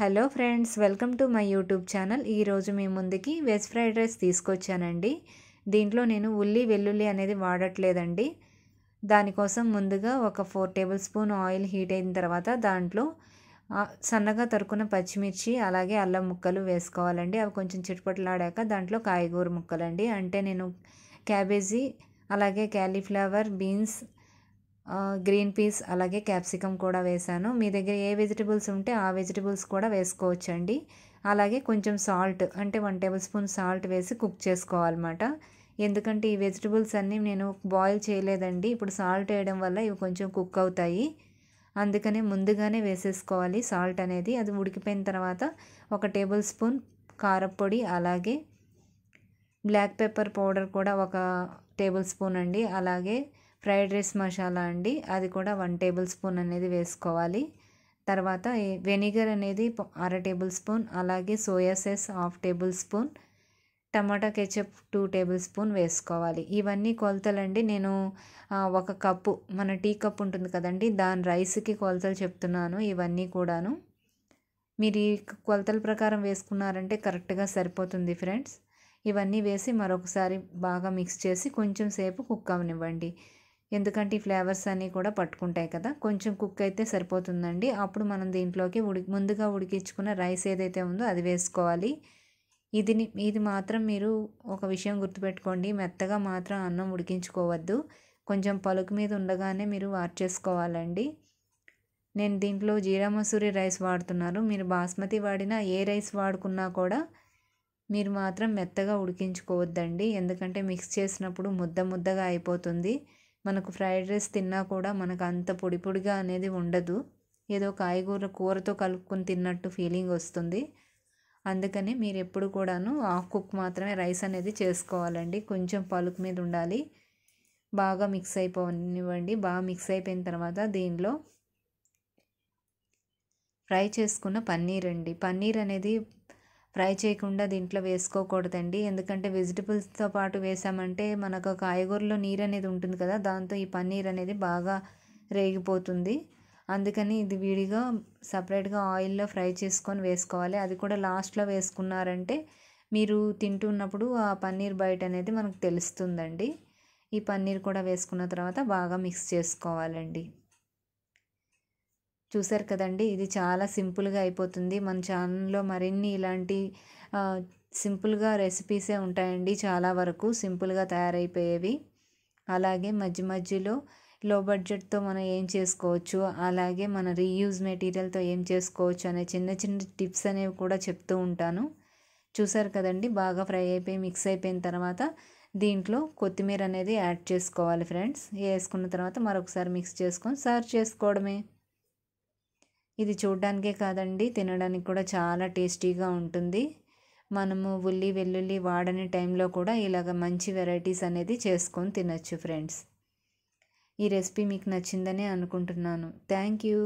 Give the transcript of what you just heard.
hello friends welcome to my YouTube channel ఈరోజు మీ ముందుకి వెజ్ ఫ్రైడ్ రైస్ తీసుకొచ్చానండి దీంట్లో నేను ఉల్లి వెల్లుల్లి అనేది వాడట్లేదండి దానికోసం ముందుగా ఒక four table spoon oil heat అయిన తర్వాత దాంట్లో సన్నగా తరుకున్న పచ్చిమిర్చి అలాగే అల్లం ముక్కలు వేసుకోవాలండి అవి కొంచెం చిటపట్లాడాక దాంట్లో కాయగూర ముక్కలండి అంటే నేను క్యాబేజీ అలాగే క్యాలీఫ్లవర్ బీన్స్ గ్రీన్ పీస్ అలాగే క్యాప్సికమ్ కూడా వేశాను మీ దగ్గర ఏ వెజిటబుల్స్ ఉంటే ఆ వెజిటబుల్స్ కూడా వేసుకోవచ్చండి అలాగే కొంచెం సాల్ట్ అంటే వన్ టేబుల్ స్పూన్ సాల్ట్ వేసి కుక్ చేసుకోవాలన్నమాట ఎందుకంటే ఈ వెజిటబుల్స్ అన్నీ నేను బాయిల్ చేయలేదండి ఇప్పుడు సాల్ట్ వేయడం వల్ల ఇవి కొంచెం కుక్ అవుతాయి అందుకనే ముందుగానే వేసేసుకోవాలి సాల్ట్ అనేది అది ఉడికిపోయిన తర్వాత ఒక టేబుల్ స్పూన్ కారపొడి అలాగే బ్లాక్ పెప్పర్ పౌడర్ కూడా ఒక టేబుల్ స్పూన్ అండి అలాగే ఫ్రైడ్ రైస్ మసాలా అండి అది కూడా వన్ టేబుల్ స్పూన్ అనేది వేసుకోవాలి తర్వాత వెనిగర్ అనేది అర టేబుల్ స్పూన్ అలాగే soya sauce half table spoon tomato ketchup two table spoon వేసుకోవాలి ఇవన్నీ కొలతలండి నేను ఒక కప్పు మన టీ కప్ ఉంటుంది కదండి దాని రైస్కి కొలతలు చెప్తున్నాను ఇవన్నీ కూడాను మీరు ఈ కొలతల ప్రకారం వేసుకున్నారంటే కరెక్ట్గా సరిపోతుంది ఫ్రెండ్స్ ఇవన్నీ వేసి మరొకసారి బాగా మిక్స్ చేసి కొంచెం సేపు కుక్ అవనివ్వండి ఎందుకంటే ఈ ఫ్లేవర్స్ అన్నీ కూడా పట్టుకుంటాయి కదా కొంచెం కుక్ అయితే సరిపోతుందండి అప్పుడు మనం దీంట్లోకి ఉడి ముందుగా ఉడికించుకున్న రైస్ ఏదైతే ఉందో అది వేసుకోవాలి ఇది ఇది మాత్రం మీరు ఒక విషయం గుర్తుపెట్టుకోండి మెత్తగా మాత్రం అన్నం ఉడికించుకోవద్దు కొంచెం పలుకు మీద ఉండగానే మీరు వాట్ చేసుకోవాలండి నేను దీంట్లో జీరా మసూరి రైస్ వాడుతున్నారు మీరు బాస్మతి వాడినా ఏ రైస్ వాడుకున్నా కూడా మీరు మాత్రం మెత్తగా ఉడికించుకోవద్దండి ఎందుకంటే మిక్స్ చేసినప్పుడు ముద్ద ముద్దగా అయిపోతుంది మనకు ఫ్రైడ్ రైస్ తిన్నా కూడా మనకు అంత పొడి పొడిగా అనేది ఉండదు ఏదో కాయగూర కూరతో కలుపుకొని తిన్నట్టు ఫీలింగ్ వస్తుంది అందుకని మీరు ఎప్పుడు కూడాను హాఫ్ కుక్ మాత్రమే రైస్ అనేది చేసుకోవాలండి కొంచెం పలుకు మీద ఉండాలి బాగా మిక్స్ అయిపోనివ్వండి బాగా మిక్స్ అయిపోయిన తర్వాత దీనిలో ఫ్రై చేసుకున్న పన్నీర్ అండి పన్నీర్ అనేది ఫ్రై చేయకుండా దీంట్లో వేసుకోకూడదండి ఎందుకంటే వెజిటబుల్స్తో పాటు వేసామంటే మనకు కాయగూరలో నీరు అనేది ఉంటుంది కదా దాంతో ఈ పన్నీర్ అనేది బాగా రేగిపోతుంది అందుకని ఇది విడిగా సపరేట్గా ఆయిల్లో ఫ్రై చేసుకొని వేసుకోవాలి అది కూడా లాస్ట్లో వేసుకున్నారంటే మీరు తింటున్నప్పుడు ఆ పన్నీర్ బయట అనేది మనకు తెలుస్తుందండి ఈ పన్నీర్ కూడా వేసుకున్న తర్వాత బాగా మిక్స్ చేసుకోవాలండి చూసారు కదండి ఇది చాలా సింపుల్గా అయిపోతుంది మన ఛానల్లో మరిన్ని ఇలాంటి సింపుల్గా రెసిపీసే ఉంటాయండి చాలా వరకు సింపుల్గా తయారైపోయేవి అలాగే మధ్య మధ్యలో లో బడ్జెట్తో మనం ఏం చేసుకోవచ్చు అలాగే మన రీయూజ్ మెటీరియల్తో ఏం చేసుకోవచ్చు అనే చిన్న చిన్న టిప్స్ అనేవి కూడా చెప్తూ ఉంటాను చూసారు కదండి బాగా ఫ్రై అయిపోయి మిక్స్ అయిపోయిన తర్వాత దీంట్లో కొత్తిమీర అనేది యాడ్ చేసుకోవాలి ఫ్రెండ్స్ వేసుకున్న తర్వాత మరొకసారి మిక్స్ చేసుకొని సర్వ్ చేసుకోవడమే ఇది చూడడానికే కాదండి తినడానికి కూడా చాలా టేస్టీగా ఉంటుంది మనము ఉల్లి వెల్లుల్లి వాడని టైంలో కూడా ఇలాగ మంచి వెరైటీస్ అనేది చేసుకొని తినచ్చు ఫ్రెండ్స్ ఈ రెసిపీ మీకు నచ్చిందని అనుకుంటున్నాను థ్యాంక్ యూ